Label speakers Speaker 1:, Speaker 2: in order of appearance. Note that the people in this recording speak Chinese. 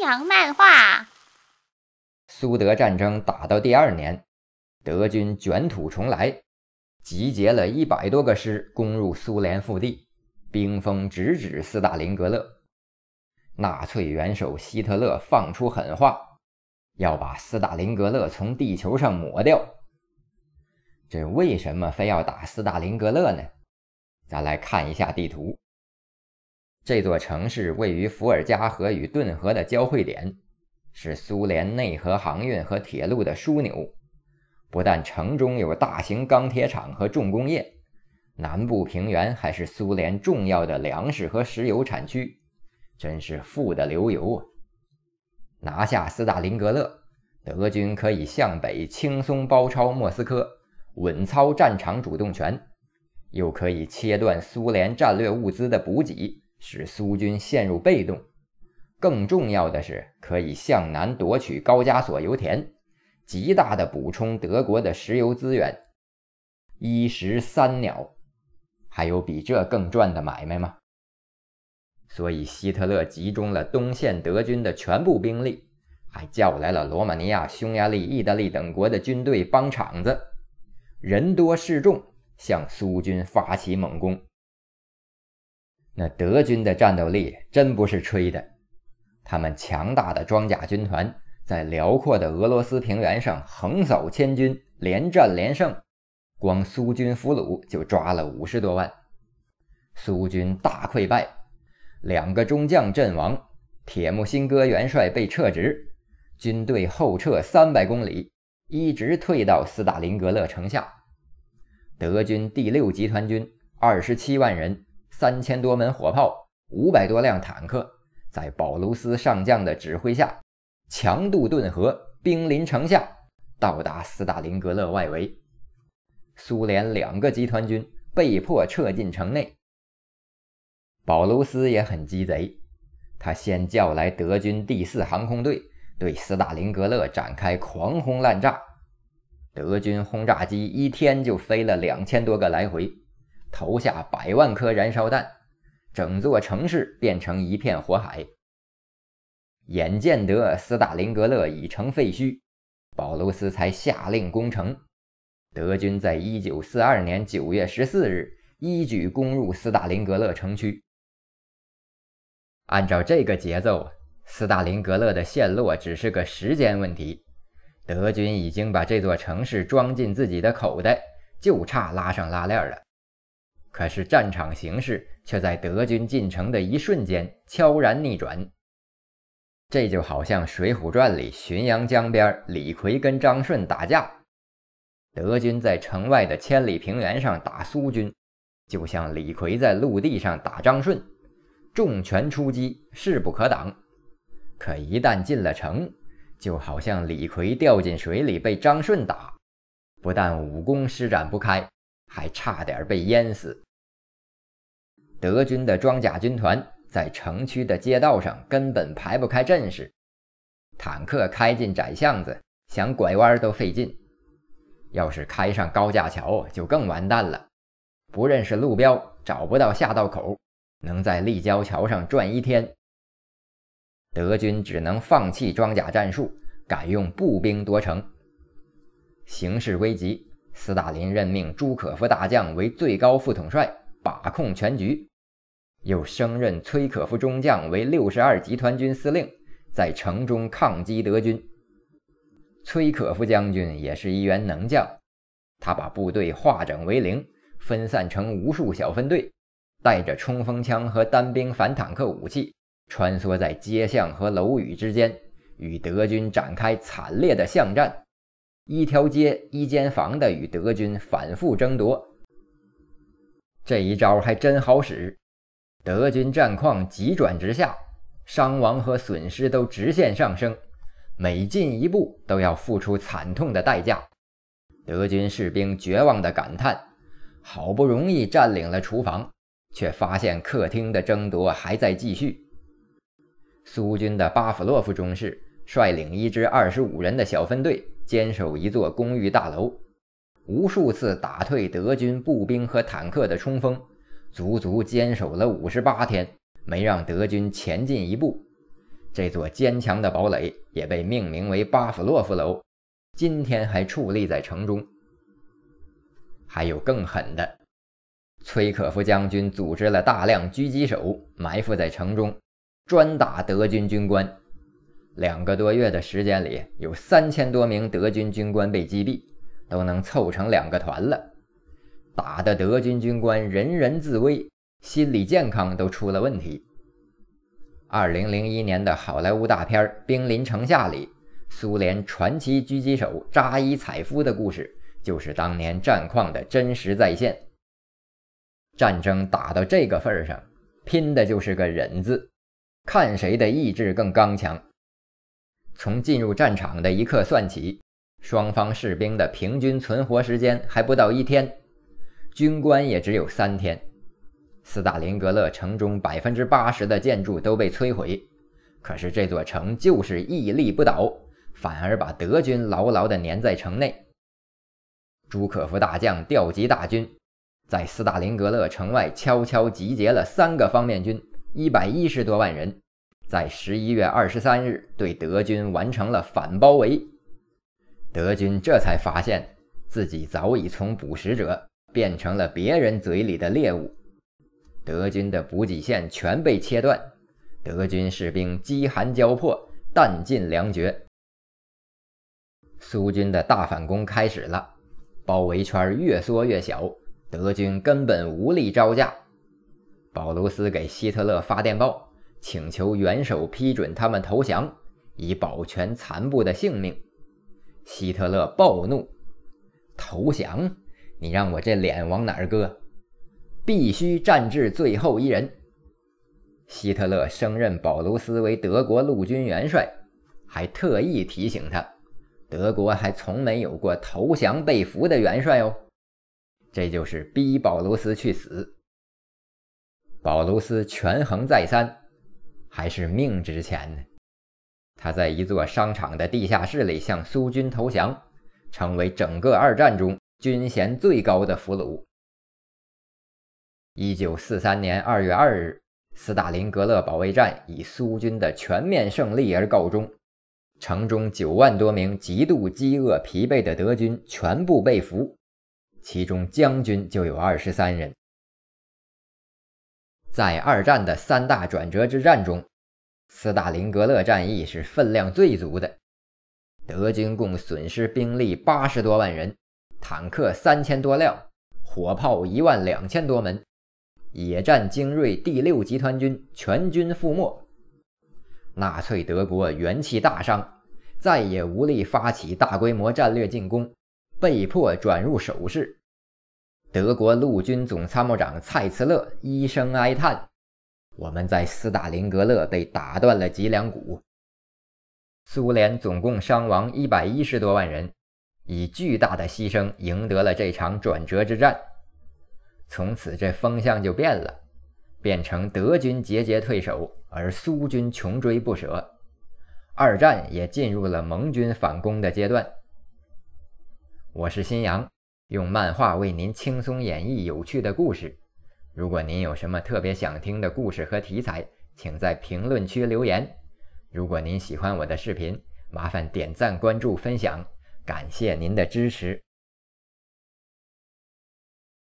Speaker 1: 洋漫画。苏德战争打到第二年，德军卷土重来，集结了一百多个师，攻入苏联腹地，兵锋直指斯大林格勒。纳粹元首希特勒放出狠话，要把斯大林格勒从地球上抹掉。这为什么非要打斯大林格勒呢？咱来看一下地图。这座城市位于伏尔加河与顿河的交汇点，是苏联内河航运和铁路的枢纽。不但城中有大型钢铁厂和重工业，南部平原还是苏联重要的粮食和石油产区，真是富得流油啊！拿下斯大林格勒，德军可以向北轻松包抄莫斯科，稳操战场主动权，又可以切断苏联战略物资的补给。使苏军陷入被动，更重要的是可以向南夺取高加索油田，极大的补充德国的石油资源，一石三鸟，还有比这更赚的买卖吗？所以希特勒集中了东线德军的全部兵力，还叫来了罗马尼亚、匈牙利、意大利等国的军队帮场子，人多势众，向苏军发起猛攻。那德军的战斗力真不是吹的，他们强大的装甲军团在辽阔的俄罗斯平原上横扫千军，连战连胜，光苏军俘虏就抓了五十多万，苏军大溃败，两个中将阵亡，铁木辛哥元帅被撤职，军队后撤三百公里，一直退到斯大林格勒城下，德军第六集团军二十七万人。三千多门火炮，五百多辆坦克，在保卢斯上将的指挥下，强渡顿河，兵临城下，到达斯大林格勒外围。苏联两个集团军被迫撤进城内。保卢斯也很鸡贼，他先叫来德军第四航空队，对斯大林格勒展开狂轰滥炸。德军轰炸机一天就飞了两千多个来回。投下百万颗燃烧弹，整座城市变成一片火海。眼见得斯大林格勒已成废墟，保罗斯才下令攻城。德军在一九四二年九月十四日一举攻入斯大林格勒城区。按照这个节奏，斯大林格勒的陷落只是个时间问题。德军已经把这座城市装进自己的口袋，就差拉上拉链了。可是战场形势却在德军进城的一瞬间悄然逆转。这就好像《水浒传》里浔阳江边李逵跟张顺打架，德军在城外的千里平原上打苏军，就像李逵在陆地上打张顺，重拳出击，势不可挡。可一旦进了城，就好像李逵掉进水里被张顺打，不但武功施展不开，还差点被淹死。德军的装甲军团在城区的街道上根本排不开阵势，坦克开进窄巷子，想拐弯都费劲。要是开上高架桥，就更完蛋了。不认识路标，找不到下道口，能在立交桥上转一天。德军只能放弃装甲战术，改用步兵夺城。形势危急，斯大林任命朱可夫大将为最高副统帅。把控全局，又升任崔可夫中将为六十二集团军司令，在城中抗击德军。崔可夫将军也是一员能将，他把部队化整为零，分散成无数小分队，带着冲锋枪和单兵反坦克武器，穿梭在街巷和楼宇之间，与德军展开惨烈的巷战，一条街一间房的与德军反复争夺。这一招还真好使，德军战况急转直下，伤亡和损失都直线上升，每进一步都要付出惨痛的代价。德军士兵绝望地感叹：“好不容易占领了厨房，却发现客厅的争夺还在继续。”苏军的巴甫洛夫中士率领一支二十五人的小分队，坚守一座公寓大楼。无数次打退德军步兵和坦克的冲锋，足足坚守了五十八天，没让德军前进一步。这座坚强的堡垒也被命名为巴甫洛夫楼，今天还矗立在城中。还有更狠的，崔可夫将军组织了大量狙击手埋伏在城中，专打德军军官。两个多月的时间里，有三千多名德军军官被击毙。都能凑成两个团了，打的德军军官人人自危，心理健康都出了问题。二零零一年的好莱坞大片《兵临城下》里，苏联传奇狙击手扎伊采夫的故事，就是当年战况的真实再现。战争打到这个份上，拼的就是个“忍”字，看谁的意志更刚强。从进入战场的一刻算起。双方士兵的平均存活时间还不到一天，军官也只有三天。斯大林格勒城中百分之八十的建筑都被摧毁，可是这座城就是屹立不倒，反而把德军牢牢地粘在城内。朱可夫大将调集大军，在斯大林格勒城外悄悄集结了三个方面军，一百一十多万人，在十一月二十三日对德军完成了反包围。德军这才发现自己早已从捕食者变成了别人嘴里的猎物，德军的补给线全被切断，德军士兵饥寒交迫，弹尽粮绝。苏军的大反攻开始了，包围圈越缩越小，德军根本无力招架。保罗斯给希特勒发电报，请求元首批准他们投降，以保全残部的性命。希特勒暴怒：“投降？你让我这脸往哪儿搁？必须战至最后一人！”希特勒升任保罗斯为德国陆军元帅，还特意提醒他：“德国还从没有过投降被俘的元帅哦。”这就是逼保罗斯去死。保罗斯权衡再三，还是命值钱呢。他在一座商场的地下室里向苏军投降，成为整个二战中军衔最高的俘虏。一九四三年二月二日，斯大林格勒保卫战以苏军的全面胜利而告终，城中九万多名极度饥饿、疲惫的德军全部被俘，其中将军就有二十三人。在二战的三大转折之战中，斯大林格勒战役是分量最足的，德军共损失兵力八十多万人，坦克三千多辆，火炮一万两千多门，野战精锐第六集团军全军覆没，纳粹德国元气大伤，再也无力发起大规模战略进攻，被迫转入守势。德国陆军总参谋长蔡茨勒一声哀叹。我们在斯大林格勒被打断了脊梁骨，苏联总共伤亡一百一十多万人，以巨大的牺牲赢得了这场转折之战。从此，这风向就变了，变成德军节节退守，而苏军穷追不舍。二战也进入了盟军反攻的阶段。我是新阳，用漫画为您轻松演绎有趣的故事。如果您有什么特别想听的故事和题材，请在评论区留言。如果您喜欢我的视频，麻烦点赞、关注、分享，感谢您的支持。